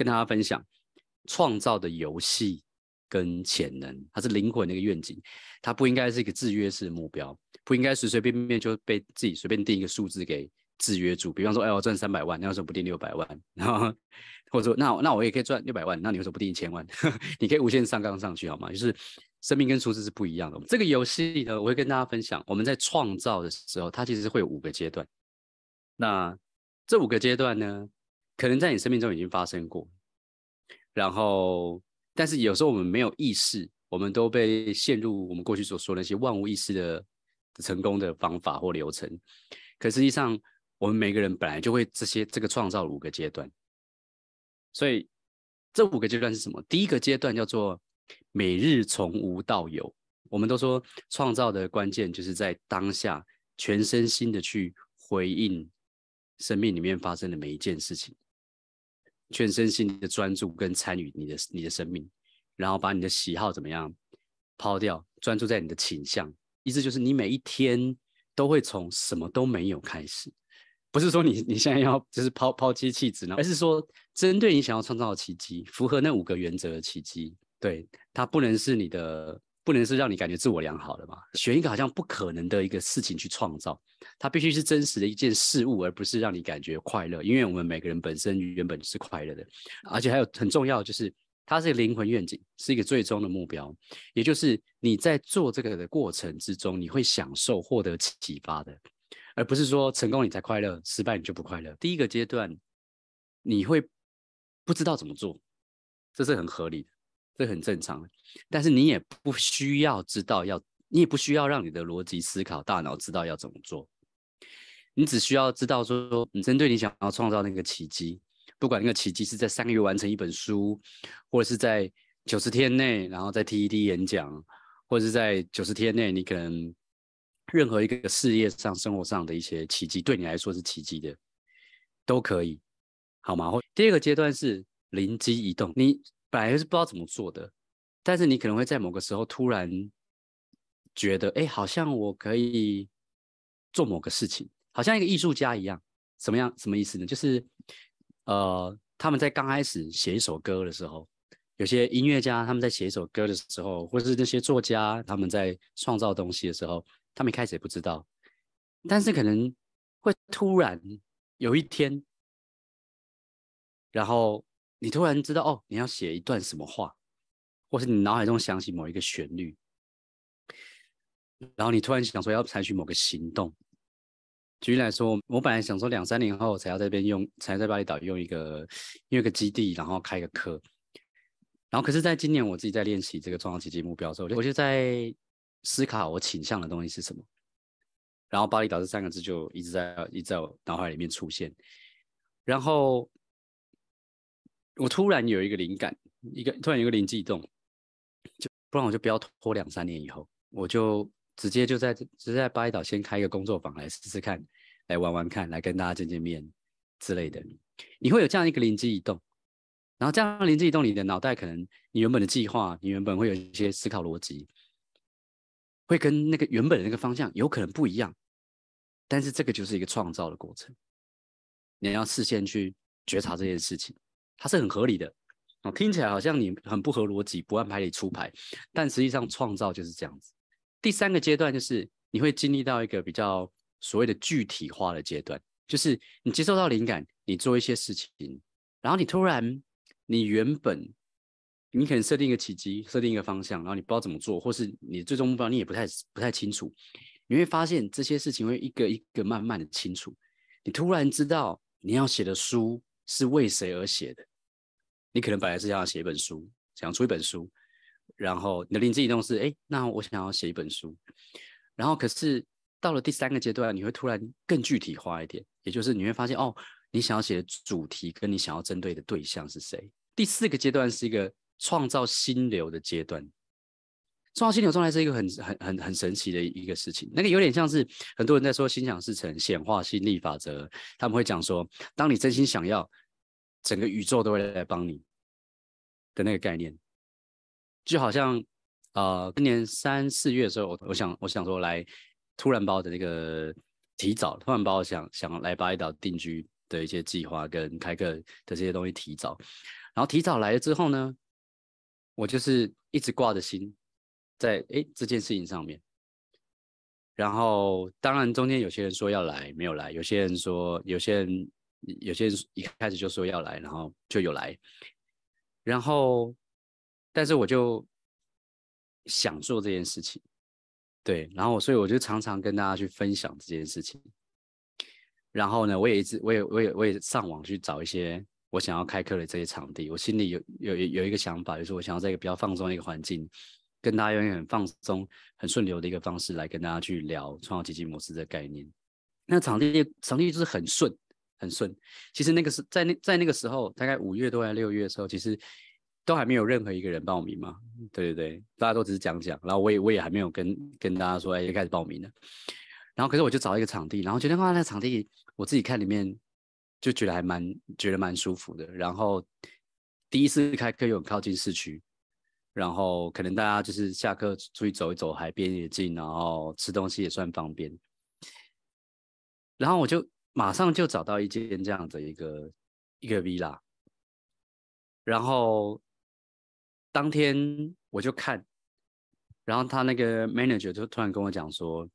跟大家分享创造的游戏跟潜能，它是灵魂的一个愿景，它不应该是一个制约式目标，不应该随随便便就被自己随便定一个数字给制约住。比方说，哎，我赚三百万，那为什么不定六百万？然后，或者那那我也可以赚六百万，那你为什么不定一千万？你可以无限上纲上去，好吗？就是生命跟数字是不一样的。这个游戏呢，我会跟大家分享，我们在创造的时候，它其实会有五个阶段。那这五个阶段呢？可能在你生命中已经发生过，然后，但是有时候我们没有意识，我们都被陷入我们过去所说那些万无一失的成功的方法或流程。可实际上，我们每个人本来就会这些这个创造五个阶段。所以，这五个阶段是什么？第一个阶段叫做每日从无到有。我们都说创造的关键就是在当下全身心的去回应生命里面发生的每一件事情。全身心的专注跟参与你的你的生命，然后把你的喜好怎么样抛掉，专注在你的倾向。意思就是你每一天都会从什么都没有开始，不是说你你现在要就是抛抛弃弃子呢，而是说针对你想要创造的奇迹，符合那五个原则的奇迹，对它不能是你的。不能是让你感觉自我良好的嘛？选一个好像不可能的一个事情去创造，它必须是真实的一件事物，而不是让你感觉快乐。因为我们每个人本身原本是快乐的，而且还有很重要就是，它是灵魂愿景，是一个最终的目标，也就是你在做这个的过程之中，你会享受、获得启发的，而不是说成功你才快乐，失败你就不快乐。第一个阶段，你会不知道怎么做，这是很合理的。这很正常，但是你也不需要知道要，你也不需要让你的逻辑思考大脑知道要怎么做，你只需要知道说，你针对你想要创造那个奇迹，不管那个奇迹是在三个月完成一本书，或者是在九十天内，然后在 TED 演讲，或者是在九十天内，你可能任何一个事业上、生活上的一些奇迹，对你来说是奇迹的，都可以，好吗？或第二个阶段是灵机一动，你。本来就是不知道怎么做的，但是你可能会在某个时候突然觉得，哎，好像我可以做某个事情，好像一个艺术家一样。什么样？什么意思呢？就是呃，他们在刚开始写一首歌的时候，有些音乐家他们在写一首歌的时候，或是那些作家他们在创造东西的时候，他们一开始也不知道，但是可能会突然有一天，然后。你突然知道哦，你要写一段什么话，或是你脑海中想起某一个旋律，然后你突然想说要采取某个行动。举例来说，我本来想说两三年后才要这边用，才在巴厘岛用一个用一个基地，然后开个课，然后可是，在今年我自己在练习这个重要奇迹目标的时候，我就在思考我倾向的东西是什么，然后巴厘岛这三个字就一直在一直在我脑海里面出现，然后。我突然有一个灵感，一个突然有个灵机一动，就不然我就不要拖两三年以后，我就直接就在就在巴厘岛先开一个工作坊来试试看，来玩玩看，来跟大家见见面之类的。你会有这样一个灵机一动，然后这样灵机一动，你的脑袋可能你原本的计划，你原本会有一些思考逻辑，会跟那个原本的那个方向有可能不一样。但是这个就是一个创造的过程，你要事先去觉察这件事情。它是很合理的，哦，听起来好像你很不合逻辑，不按牌理出牌，但实际上创造就是这样子。第三个阶段就是你会经历到一个比较所谓的具体化的阶段，就是你接受到灵感，你做一些事情，然后你突然你原本你可能设定一个契机，设定一个方向，然后你不知道怎么做，或是你最终目标你也不太不太清楚，你会发现这些事情会一个一个慢慢的清楚，你突然知道你要写的书是为谁而写的。你可能本来是想要写一本书，想出一本书，然后你的灵智行动是：哎，那我想要写一本书。然后，可是到了第三个阶段，你会突然更具体化一点，也就是你会发现哦，你想要写的主题跟你想要针对的对象是谁。第四个阶段是一个创造心流的阶段，创造心流状态是一个很、很、很、很神奇的一个事情。那个有点像是很多人在说心想事成、显化心力法则，他们会讲说，当你真心想要。整个宇宙都会来帮你的那个概念，就好像呃今年三四月的时候，我我想我想说来，突然把我的那个提早，突然把我想想来巴厘岛定居的一些计划跟开课的这些东西提早，然后提早来了之后呢，我就是一直挂着心在哎这件事情上面，然后当然中间有些人说要来没有来，有些人说有些人。有些人一开始就说要来，然后就有来，然后，但是我就想做这件事情，对，然后所以我就常常跟大家去分享这件事情。然后呢，我也一直，我也，我也，我也上网去找一些我想要开课的这些场地。我心里有有有一个想法，就是我想要在一个比较放松的一个环境，跟大家用很放松、很顺流的一个方式来跟大家去聊创造奇迹模式的概念。那场地，场地就是很顺。很顺，其实那个是在那在那个时候，大概五月多还六月的时候，其实都还没有任何一个人报名嘛。对对对，大家都只是讲讲，然后我也我也还没有跟跟大家说哎，要开始报名了。然后可是我就找一个场地，然后觉得哇，那场地我自己看里面就觉得还蛮觉得蛮舒服的。然后第一次开课又靠近市区，然后可能大家就是下课出去走一走，海边也近，然后吃东西也算方便。然后我就。马上就找到一间这样的一个一个 villa，然后当天我就看，然后他那个 manager 就突然跟我讲说，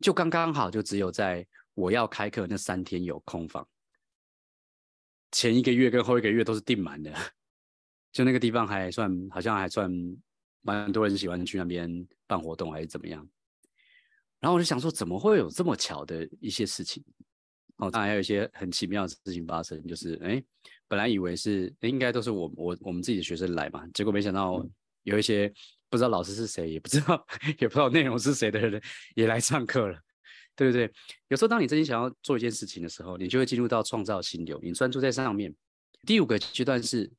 就刚刚好就只有在我要开课那三天有空房，前一个月跟后一个月都是订满的，就那个地方还算好像还算蛮多人喜欢去那边办活动还是怎么样，然后我就想说，怎么会有这么巧的一些事情？哦，当然还有一些很奇妙的事情发生，就是哎，本来以为是应该都是我我我们自己的学生来嘛，结果没想到有一些不知道老师是谁，也不知道也不知道内容是谁的人也来上课了，对不对？有时候当你真心想要做一件事情的时候，你就会进入到创造心流，你专注在上面。第五个阶段是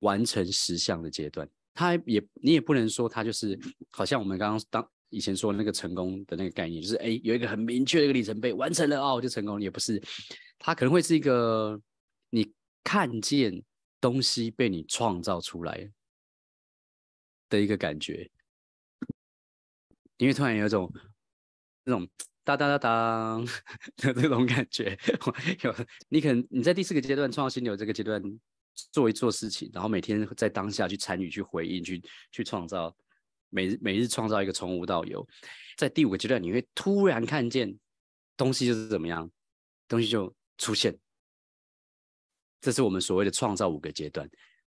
完成实相的阶段，它也你也不能说它就是好像我们刚刚当。以前说那个成功的那个概念，就是哎，有一个很明确的一个里程碑完成了哦，就成功。也不是，它可能会是一个你看见东西被你创造出来的一个感觉，因为突然有一种那种哒哒哒哒 的这种感觉。有你可能你在第四个阶段创造新流这个阶段做一做事情，然后每天在当下去参与、去回应、去去创造。每每日创造一个从无到有，在第五个阶段，你会突然看见东西就是怎么样，东西就出现。这是我们所谓的创造五个阶段。